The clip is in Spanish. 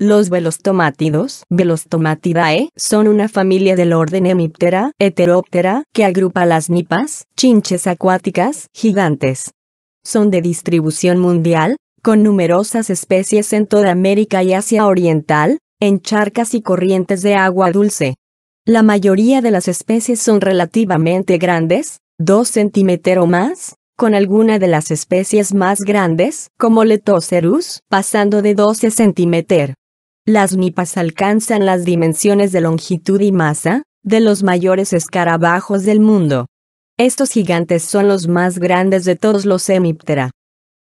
Los velostomátidos Velostomatidae son una familia del orden Hemiptera, heteróptera, que agrupa las nipas, chinches acuáticas, gigantes. Son de distribución mundial, con numerosas especies en toda América y Asia Oriental, en charcas y corrientes de agua dulce. La mayoría de las especies son relativamente grandes, 2 centímetros o más, con alguna de las especies más grandes, como Letocerus, pasando de 12 cm. Las nipas alcanzan las dimensiones de longitud y masa de los mayores escarabajos del mundo. Estos gigantes son los más grandes de todos los hemiptera.